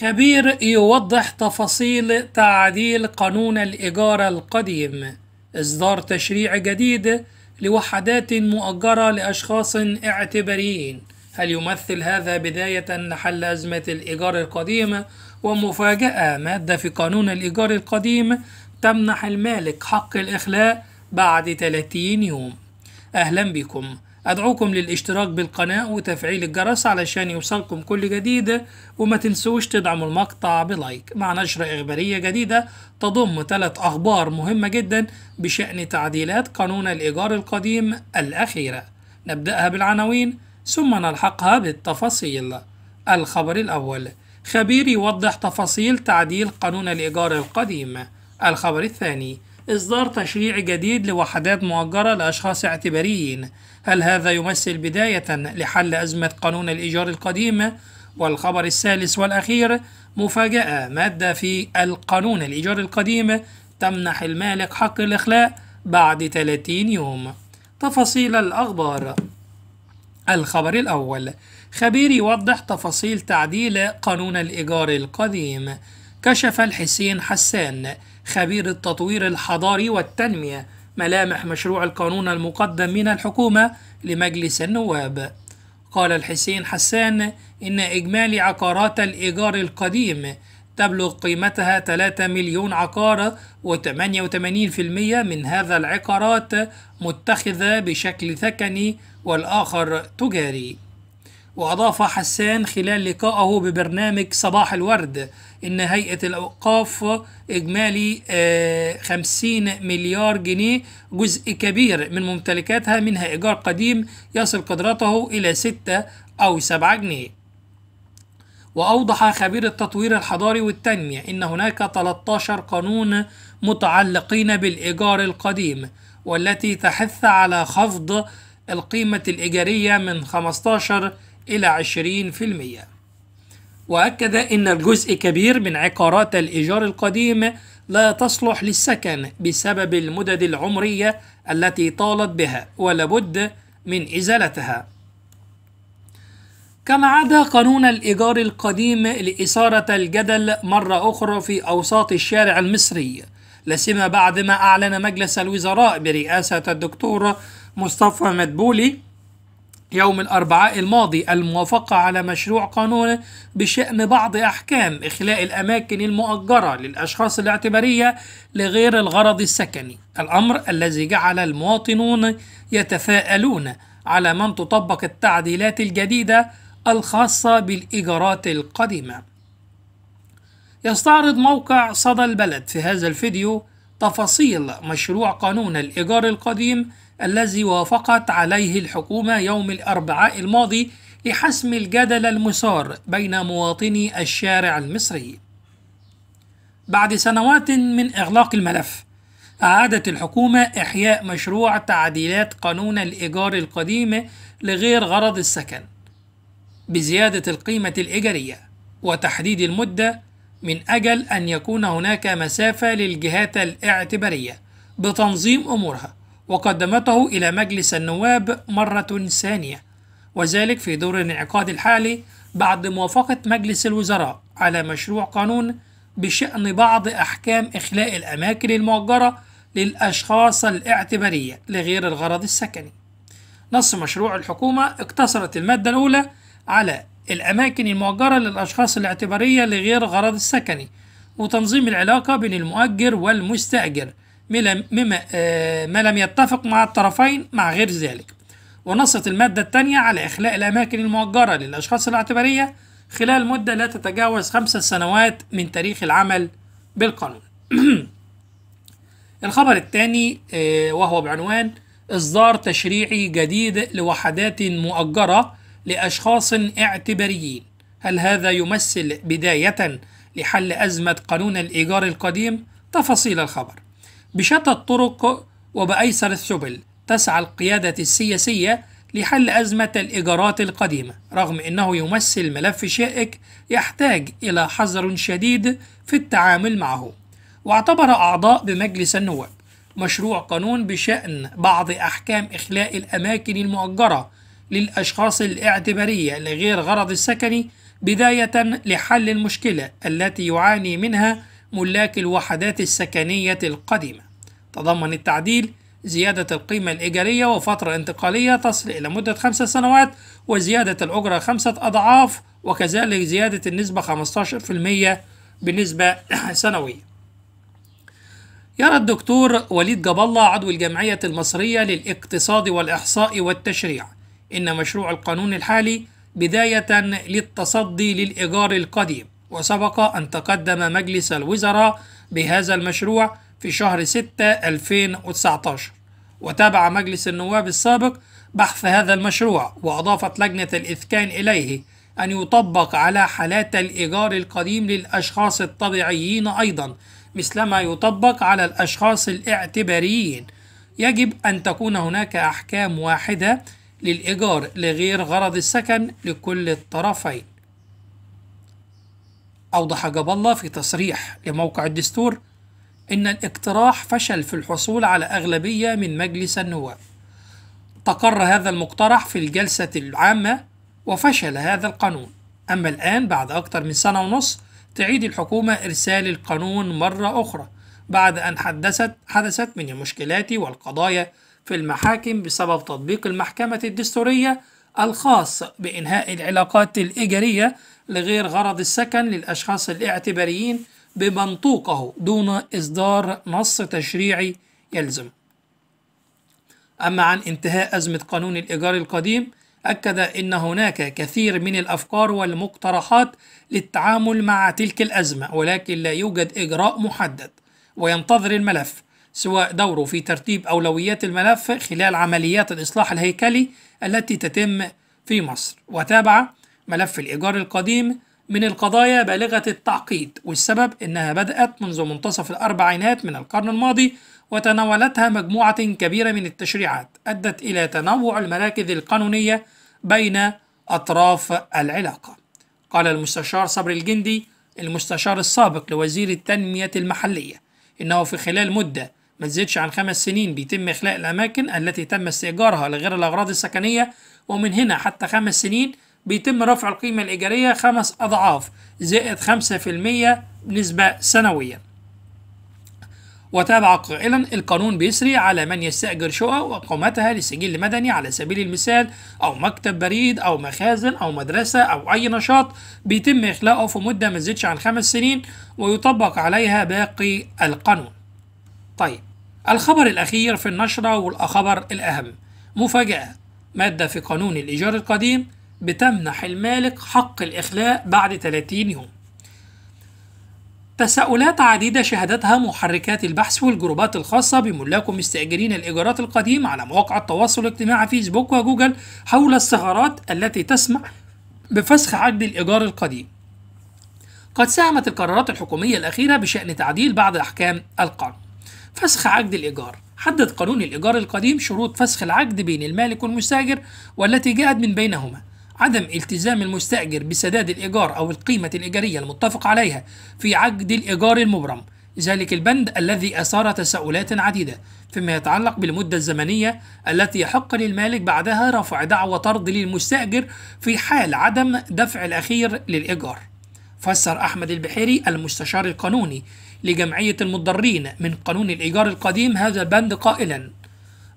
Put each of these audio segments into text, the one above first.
خبير يوضح تفاصيل تعديل قانون الإيجار القديم إصدار تشريع جديد لوحدات مؤجرة لأشخاص اعتباريين هل يمثل هذا بداية لحل أزمة الإيجار القديم ومفاجأة مادة في قانون الإيجار القديم تمنح المالك حق الإخلاء بعد 30 يوم أهلا بكم أدعوكم للاشتراك بالقناة وتفعيل الجرس علشان يوصلكم كل جديد وما تنسوش تدعموا المقطع بلايك مع نشرة إخبارية جديدة تضم ثلاث أخبار مهمة جدا بشأن تعديلات قانون الإيجار القديم الأخيرة نبدأها بالعناوين ثم نلحقها بالتفاصيل الخبر الأول خبير يوضح تفاصيل تعديل قانون الإيجار القديم الخبر الثاني إصدار تشريع جديد لوحدات مؤجرة لأشخاص اعتباريين هل هذا يمثل بداية لحل أزمة قانون الإيجار القديم؟ والخبر الثالث والأخير مفاجأة مادة في القانون الإيجار القديم تمنح المالك حق الإخلاء بعد 30 يوم تفاصيل الأخبار الخبر الأول خبير يوضح تفاصيل تعديل قانون الإيجار القديم كشف الحسين حسان خبير التطوير الحضاري والتنمية ملامح مشروع القانون المقدم من الحكومة لمجلس النواب قال الحسين حسان إن إجمالي عقارات الإيجار القديم تبلغ قيمتها 3 مليون عقار و88% من هذا العقارات متخذة بشكل ثكني والآخر تجاري وأضاف حسان خلال لقائه ببرنامج صباح الورد إن هيئة الأوقاف إجمالي 50 آه، مليار جنيه جزء كبير من ممتلكاتها منها إيجار قديم يصل قدرته إلى 6 أو 7 جنيه وأوضح خبير التطوير الحضاري والتنمية إن هناك 13 قانون متعلقين بالإيجار القديم والتي تحث على خفض القيمة الإيجارية من 15 إلى 20% وأكد إن الجزء كبير من عقارات الإيجار القديم لا تصلح للسكن بسبب المدد العمرية التي طالت بها ولابد من إزالتها كما عدا قانون الإيجار القديم لإثارة الجدل مرة أخرى في أوساط الشارع المصري لاسيما بعد ما أعلن مجلس الوزراء برئاسة الدكتور مصطفى مدبولي يوم الأربعاء الماضي الموافقة على مشروع قانون بشأن بعض أحكام إخلاء الأماكن المؤجرة للأشخاص الاعتبارية لغير الغرض السكني الأمر الذي جعل المواطنون يتفاءلون على من تطبق التعديلات الجديدة الخاصة بالإيجارات القديمة يستعرض موقع صدى البلد في هذا الفيديو تفاصيل مشروع قانون الإيجار القديم الذي وافقت عليه الحكومة يوم الأربعاء الماضي لحسم الجدل المثار بين مواطني الشارع المصري. بعد سنوات من إغلاق الملف، أعادت الحكومة إحياء مشروع تعديلات قانون الإيجار القديم لغير غرض السكن، بزيادة القيمة الإيجارية وتحديد المدة من أجل أن يكون هناك مسافة للجهات الاعتبارية بتنظيم أمورها وقدمته إلى مجلس النواب مرة ثانية وذلك في دور الانعقاد الحالي بعد موافقة مجلس الوزراء على مشروع قانون بشأن بعض أحكام إخلاء الأماكن المؤجرة للأشخاص الاعتبارية لغير الغرض السكني نص مشروع الحكومة اقتصرت المادة الأولى على الأماكن المؤجرة للأشخاص الاعتبارية لغير غرض السكني وتنظيم العلاقة بين المؤجر والمستأجر مما آه، ما لم يتفق مع الطرفين مع غير ذلك ونصت المادة الثانية على إخلاء الأماكن المؤجرة للأشخاص الاعتبارية خلال مدة لا تتجاوز خمسة سنوات من تاريخ العمل بالقانون الخبر الثاني آه، وهو بعنوان إصدار تشريعي جديد لوحدات مؤجرة لأشخاص اعتباريين هل هذا يمثل بداية لحل أزمة قانون الإيجار القديم؟ تفاصيل الخبر بشتى الطرق وبأيسر السبل تسعى القيادة السياسية لحل أزمة الإيجارات القديمة رغم أنه يمثل ملف شائك يحتاج إلى حذر شديد في التعامل معه واعتبر أعضاء بمجلس النواب مشروع قانون بشأن بعض أحكام إخلاء الأماكن المؤجرة للأشخاص الاعتبارية لغير غرض السكني بداية لحل المشكلة التي يعاني منها ملاك الوحدات السكنية القديمة تضمن التعديل زيادة القيمة الإيجارية وفترة انتقالية تصل إلى مدة خمس سنوات وزيادة الأجرة خمسة أضعاف وكذلك زيادة النسبة 15% بنسبة سنوية يرى الدكتور وليد جاب الله عضو الجمعية المصرية للاقتصاد والإحصاء والتشريع إن مشروع القانون الحالي بداية للتصدي للإيجار القديم وسبق أن تقدم مجلس الوزراء بهذا المشروع في شهر 6 2019 وتابع مجلس النواب السابق بحث هذا المشروع وأضافت لجنة الإثكان إليه أن يطبق على حالات الإيجار القديم للأشخاص الطبيعيين أيضا مثلما يطبق على الأشخاص الاعتباريين يجب أن تكون هناك أحكام واحدة للإيجار لغير غرض السكن لكل الطرفين أوضح جاب الله في تصريح لموقع الدستور إن الاقتراح فشل في الحصول على أغلبية من مجلس النواب تقر هذا المقترح في الجلسة العامة وفشل هذا القانون أما الآن بعد أكثر من سنة ونصف تعيد الحكومة إرسال القانون مرة أخرى بعد أن حدثت حدثت من المشكلات والقضايا في المحاكم بسبب تطبيق المحكمة الدستورية الخاص بإنهاء العلاقات الإيجارية لغير غرض السكن للأشخاص الاعتباريين بمنطوقه دون إصدار نص تشريعي يلزم أما عن انتهاء أزمة قانون الإيجار القديم أكد أن هناك كثير من الأفكار والمقترحات للتعامل مع تلك الأزمة ولكن لا يوجد إجراء محدد وينتظر الملف سواء دوره في ترتيب أولويات الملف خلال عمليات الإصلاح الهيكلي التي تتم في مصر وتابع ملف الإيجار القديم من القضايا بالغة التعقيد والسبب أنها بدأت منذ منتصف الأربعينات من القرن الماضي وتناولتها مجموعة كبيرة من التشريعات أدت إلى تنوع المراكز القانونية بين أطراف العلاقة قال المستشار صبري الجندي المستشار السابق لوزير التنمية المحلية إنه في خلال مدة ما تزيدش عن خمس سنين بيتم إخلاء الأماكن التي تم استئجارها لغير الأغراض السكنية ومن هنا حتى خمس سنين بيتم رفع القيمة الإيجارية خمس أضعاف زائد خمسة في المية نسبة سنويا وتابع قائلا القانون بيسري على من يستأجر شقق وقامتها لسجل مدني على سبيل المثال أو مكتب بريد أو مخازن أو مدرسة أو أي نشاط بيتم إخلاقه في مدة ما تزيدش عن خمس سنين ويطبق عليها باقي القانون طيب الخبر الأخير في النشرة والخبر الأهم مفاجأة مادة في قانون الإيجار القديم بتمنح المالك حق الإخلاء بعد 30 يوم تساؤلات عديدة شهدتها محركات البحث والجروبات الخاصة بملاك ومستأجرين الإيجارات القديم على مواقع التواصل الاجتماعي فيسبوك وجوجل حول الثغرات التي تسمح بفسخ عقد الإيجار القديم. قد ساهمت القرارات الحكومية الأخيرة بشأن تعديل بعض أحكام القانون. فسخ عقد الإيجار حدد قانون الإيجار القديم شروط فسخ العقد بين المالك والمستأجر والتي جاءت من بينهما عدم التزام المستأجر بسداد الإيجار أو القيمة الإيجارية المتفق عليها في عقد الإيجار المبرم ذلك البند الذي أثار تساؤلات عديدة فيما يتعلق بالمدة الزمنية التي يحق للمالك بعدها رفع دعوى طرد للمستأجر في حال عدم دفع الأخير للإيجار فسر أحمد البحيري المستشار القانوني لجمعية المضرين من قانون الإيجار القديم هذا البند قائلا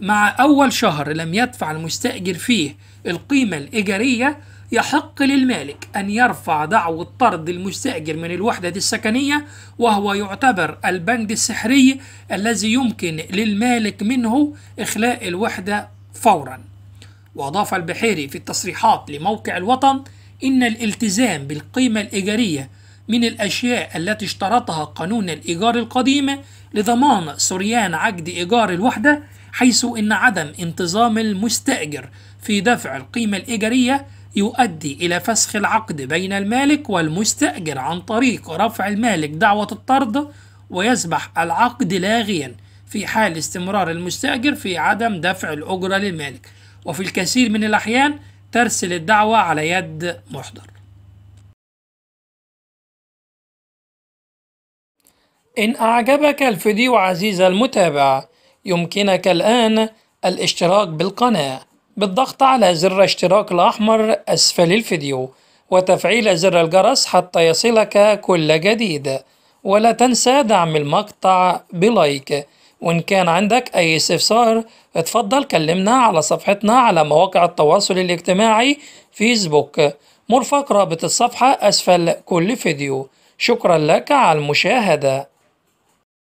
مع أول شهر لم يدفع المستأجر فيه القيمة الإيجارية يحق للمالك أن يرفع دعوة طرد المستأجر من الوحدة السكنية وهو يعتبر البند السحري الذي يمكن للمالك منه إخلاء الوحدة فورا وأضاف البحيري في التصريحات لموقع الوطن إن الالتزام بالقيمة الإيجارية من الأشياء التي اشترطها قانون الإيجار القديم لضمان سريان عقد إيجار الوحدة حيث أن عدم انتظام المستأجر في دفع القيمة الإيجارية يؤدي إلى فسخ العقد بين المالك والمستأجر عن طريق رفع المالك دعوة الطرد ويصبح العقد لاغيا في حال استمرار المستأجر في عدم دفع الأجرة للمالك وفي الكثير من الأحيان ترسل الدعوة على يد محضر إن أعجبك الفيديو عزيز المتابع يمكنك الآن الاشتراك بالقناة بالضغط على زر اشتراك الأحمر أسفل الفيديو وتفعيل زر الجرس حتى يصلك كل جديد ولا تنسى دعم المقطع بلايك وإن كان عندك أي استفسار اتفضل كلمنا على صفحتنا على مواقع التواصل الاجتماعي فيسبوك مرفق رابط الصفحة أسفل كل فيديو شكرا لك على المشاهدة